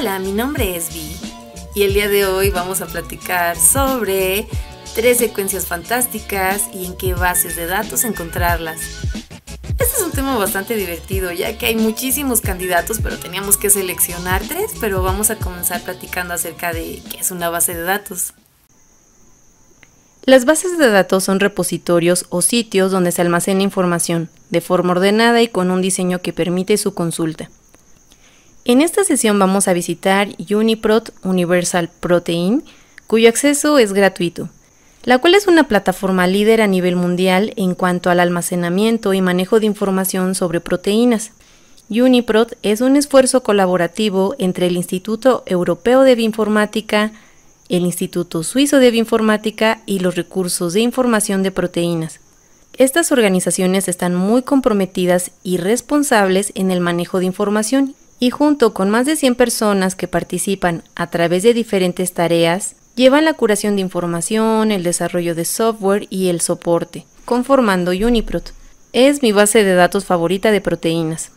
Hola, mi nombre es Vi y el día de hoy vamos a platicar sobre tres secuencias fantásticas y en qué bases de datos encontrarlas. Este es un tema bastante divertido ya que hay muchísimos candidatos pero teníamos que seleccionar tres, pero vamos a comenzar platicando acerca de qué es una base de datos. Las bases de datos son repositorios o sitios donde se almacena información, de forma ordenada y con un diseño que permite su consulta. En esta sesión vamos a visitar UniProt Universal Protein, cuyo acceso es gratuito, la cual es una plataforma líder a nivel mundial en cuanto al almacenamiento y manejo de información sobre proteínas. UniProt es un esfuerzo colaborativo entre el Instituto Europeo de Bioinformática, el Instituto Suizo de Bioinformática y los recursos de información de proteínas. Estas organizaciones están muy comprometidas y responsables en el manejo de información y junto con más de 100 personas que participan a través de diferentes tareas, llevan la curación de información, el desarrollo de software y el soporte, conformando Uniprot. Es mi base de datos favorita de proteínas.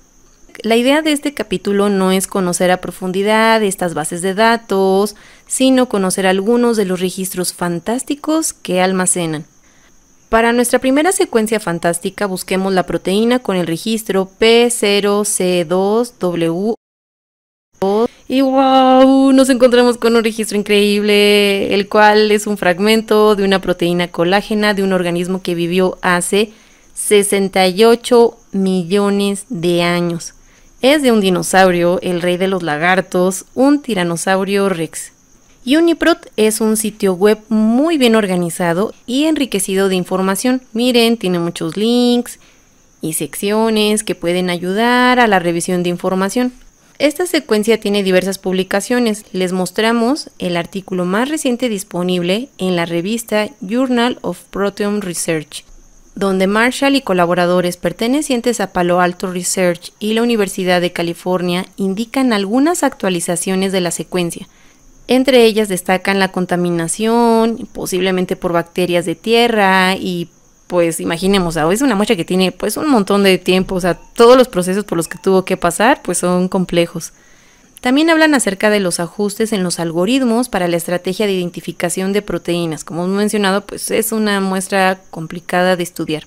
La idea de este capítulo no es conocer a profundidad estas bases de datos, sino conocer algunos de los registros fantásticos que almacenan. Para nuestra primera secuencia fantástica busquemos la proteína con el registro P0C2W. Y wow, nos encontramos con un registro increíble, el cual es un fragmento de una proteína colágena de un organismo que vivió hace 68 millones de años. Es de un dinosaurio, el rey de los lagartos, un tiranosaurio rex. Uniprot es un sitio web muy bien organizado y enriquecido de información. Miren, tiene muchos links y secciones que pueden ayudar a la revisión de información. Esta secuencia tiene diversas publicaciones. Les mostramos el artículo más reciente disponible en la revista Journal of Proteome Research, donde Marshall y colaboradores pertenecientes a Palo Alto Research y la Universidad de California indican algunas actualizaciones de la secuencia. Entre ellas destacan la contaminación, posiblemente por bacterias de tierra y pues imaginemos, es una muestra que tiene pues un montón de tiempo, o sea, todos los procesos por los que tuvo que pasar pues son complejos. También hablan acerca de los ajustes en los algoritmos para la estrategia de identificación de proteínas. Como hemos mencionado, pues es una muestra complicada de estudiar.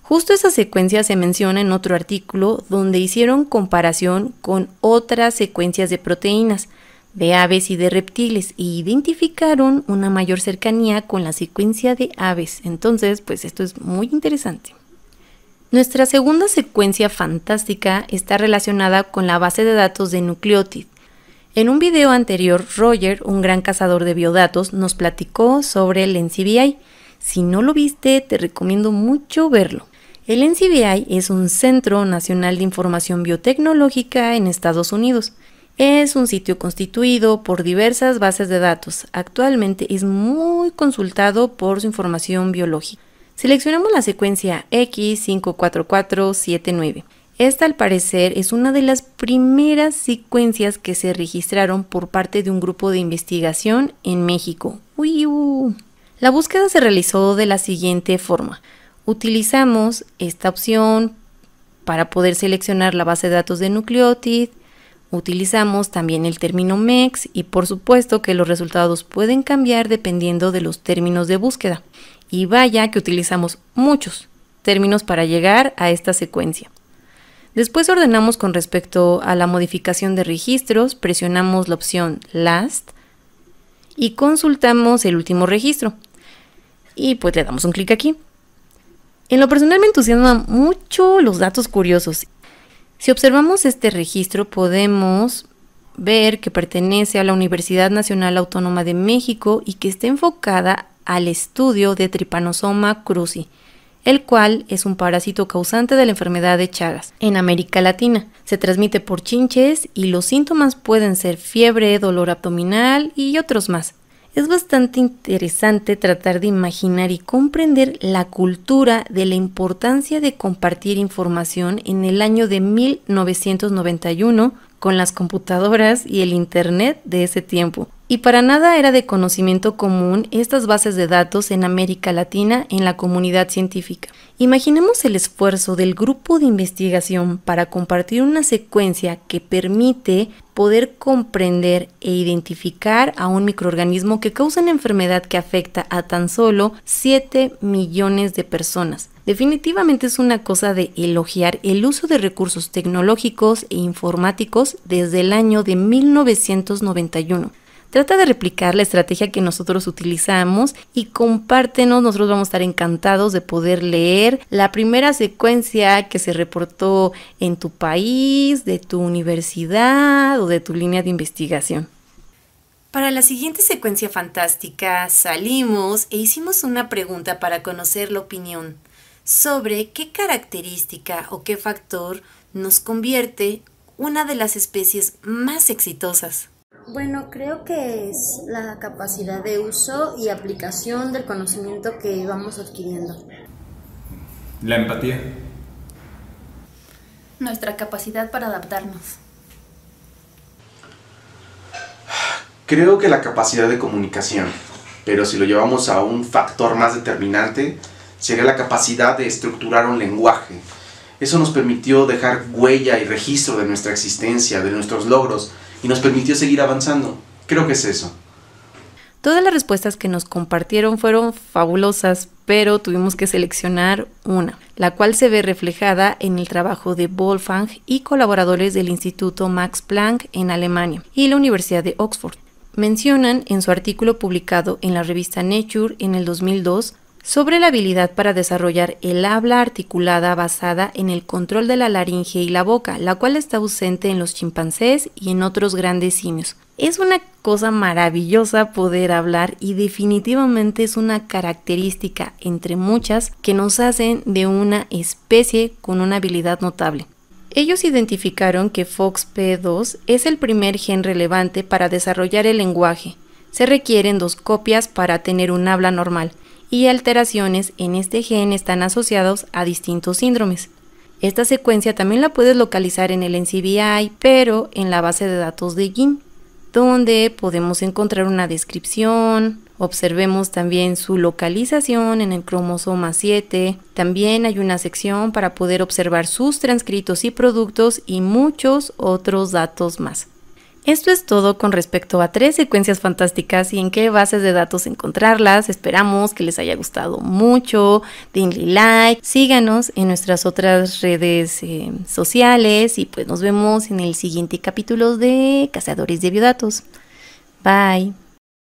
Justo esa secuencia se menciona en otro artículo donde hicieron comparación con otras secuencias de proteínas de aves y de reptiles e identificaron una mayor cercanía con la secuencia de aves. Entonces, pues esto es muy interesante. Nuestra segunda secuencia fantástica está relacionada con la base de datos de Nucleotid. En un video anterior, Roger, un gran cazador de biodatos, nos platicó sobre el NCBI. Si no lo viste, te recomiendo mucho verlo. El NCBI es un Centro Nacional de Información Biotecnológica en Estados Unidos es un sitio constituido por diversas bases de datos. Actualmente es muy consultado por su información biológica. Seleccionamos la secuencia X54479. Esta al parecer es una de las primeras secuencias que se registraron por parte de un grupo de investigación en México. La búsqueda se realizó de la siguiente forma. Utilizamos esta opción para poder seleccionar la base de datos de nucleótidos. Utilizamos también el término MEX y por supuesto que los resultados pueden cambiar dependiendo de los términos de búsqueda. Y vaya que utilizamos muchos términos para llegar a esta secuencia. Después ordenamos con respecto a la modificación de registros, presionamos la opción Last y consultamos el último registro. Y pues le damos un clic aquí. En lo personal me entusiasman mucho los datos curiosos si observamos este registro podemos ver que pertenece a la Universidad Nacional Autónoma de México y que está enfocada al estudio de Trypanosoma cruzi, el cual es un parásito causante de la enfermedad de Chagas en América Latina. Se transmite por chinches y los síntomas pueden ser fiebre, dolor abdominal y otros más. Es bastante interesante tratar de imaginar y comprender la cultura de la importancia de compartir información en el año de 1991 con las computadoras y el Internet de ese tiempo y para nada era de conocimiento común estas bases de datos en América Latina en la comunidad científica. Imaginemos el esfuerzo del grupo de investigación para compartir una secuencia que permite poder comprender e identificar a un microorganismo que causa una enfermedad que afecta a tan solo 7 millones de personas. Definitivamente es una cosa de elogiar el uso de recursos tecnológicos e informáticos desde el año de 1991. Trata de replicar la estrategia que nosotros utilizamos y compártenos, nosotros vamos a estar encantados de poder leer la primera secuencia que se reportó en tu país, de tu universidad o de tu línea de investigación. Para la siguiente secuencia fantástica salimos e hicimos una pregunta para conocer la opinión sobre qué característica o qué factor nos convierte una de las especies más exitosas. Bueno, creo que es la capacidad de uso y aplicación del conocimiento que vamos adquiriendo. La empatía. Nuestra capacidad para adaptarnos. Creo que la capacidad de comunicación, pero si lo llevamos a un factor más determinante, sería la capacidad de estructurar un lenguaje. Eso nos permitió dejar huella y registro de nuestra existencia, de nuestros logros, y nos permitió seguir avanzando. Creo que es eso. Todas las respuestas que nos compartieron fueron fabulosas, pero tuvimos que seleccionar una, la cual se ve reflejada en el trabajo de Wolfgang y colaboradores del Instituto Max Planck en Alemania y la Universidad de Oxford. Mencionan en su artículo publicado en la revista Nature en el 2002 sobre la habilidad para desarrollar el habla articulada basada en el control de la laringe y la boca, la cual está ausente en los chimpancés y en otros grandes simios. Es una cosa maravillosa poder hablar y definitivamente es una característica entre muchas que nos hacen de una especie con una habilidad notable. Ellos identificaron que FOXP2 es el primer gen relevante para desarrollar el lenguaje. Se requieren dos copias para tener un habla normal y alteraciones en este gen están asociados a distintos síndromes. Esta secuencia también la puedes localizar en el NCBI, pero en la base de datos de GIN, donde podemos encontrar una descripción, observemos también su localización en el cromosoma 7, también hay una sección para poder observar sus transcritos y productos y muchos otros datos más. Esto es todo con respecto a tres secuencias fantásticas y en qué bases de datos encontrarlas. Esperamos que les haya gustado mucho. Denle like, síganos en nuestras otras redes eh, sociales y pues nos vemos en el siguiente capítulo de Cazadores de Biodatos. Bye.